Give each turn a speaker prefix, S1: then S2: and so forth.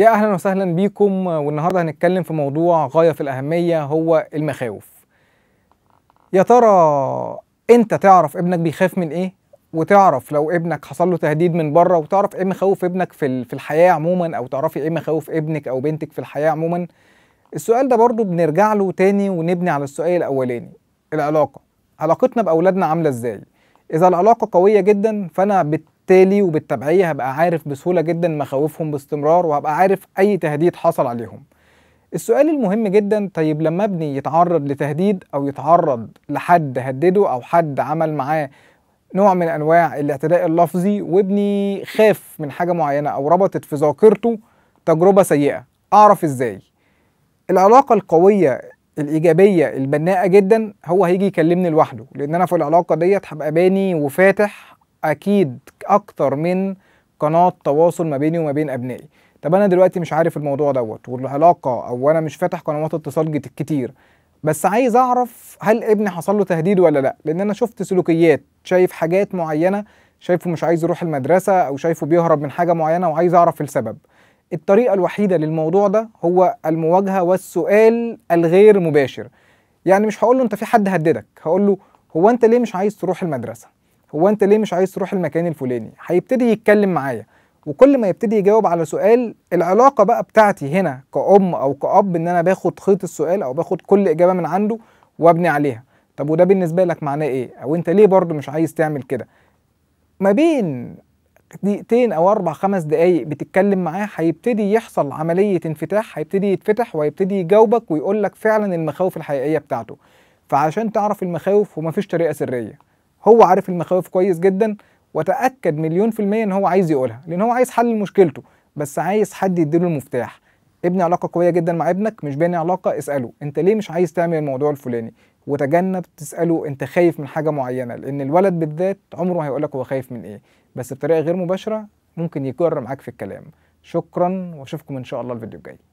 S1: يا اهلا وسهلا بيكم والنهارده هنتكلم في موضوع غايه في الاهميه هو المخاوف يا ترى انت تعرف ابنك بيخاف من ايه وتعرف لو ابنك حصل له تهديد من بره وتعرف ايه مخاوف ابنك في في الحياه عموما او تعرفي ايه مخاوف ابنك او بنتك في الحياه عموما السؤال ده برضو بنرجع له تاني ونبني على السؤال الاولاني العلاقه علاقتنا باولادنا عامله ازاي اذا العلاقه قويه جدا فانا فبالتالي وبالتبعية هبقى عارف بسهولة جدا مخاوفهم باستمرار وهبقى عارف أي تهديد حصل عليهم السؤال المهم جدا طيب لما ابني يتعرض لتهديد أو يتعرض لحد هدده أو حد عمل معاه نوع من أنواع الاعتداء اللفظي وابني خاف من حاجة معينة أو ربطت في ذاكرته تجربة سيئة أعرف إزاي العلاقة القوية الايجابيه البناءه جدا هو هيجي يكلمني لوحده لان انا في العلاقه ديت هبقى باني وفاتح اكيد اكتر من قناه تواصل ما بيني وما بين ابنائي طب انا دلوقتي مش عارف الموضوع دوت والعلاقه او انا مش فاتح قنوات اتصال كتير بس عايز اعرف هل ابني حصل له تهديد ولا لا لان انا شفت سلوكيات شايف حاجات معينه شايفه مش عايز يروح المدرسه او شايفه بيهرب من حاجه معينه وعايز اعرف السبب الطريقه الوحيده للموضوع ده هو المواجهه والسؤال الغير مباشر يعني مش هقول له انت في حد هددك هقول له هو انت ليه مش عايز تروح المدرسه هو انت ليه مش عايز تروح المكان الفلاني هيبتدي يتكلم معايا وكل ما يبتدي يجاوب على سؤال العلاقه بقى بتاعتي هنا كأم او كأب ان انا باخد خيط السؤال او باخد كل اجابه من عنده وابني عليها طب وده بالنسبه لك معناه ايه او انت ليه برضه مش عايز تعمل كده ما بين دقيقتين او اربع خمس دقايق بتتكلم معاه هيبتدي يحصل عمليه انفتاح هيبتدي يتفتح وهيبتدي يجاوبك ويقول لك فعلا المخاوف الحقيقيه بتاعته فعشان تعرف المخاوف ومفيش طريقه سريه هو عارف المخاوف كويس جدا وتاكد مليون في الميه ان هو عايز يقولها لان هو عايز حل مشكلته بس عايز حد يديله المفتاح ابني علاقه قويه جدا مع ابنك مش باني علاقه اساله انت ليه مش عايز تعمل الموضوع الفلاني وتجنب تساله انت خايف من حاجه معينه لان الولد بالذات عمره ما هيقولك هو خايف من ايه بس بطريقه غير مباشره ممكن يكرر معاك في الكلام شكرا واشوفكم ان شاء الله الفيديو الجاي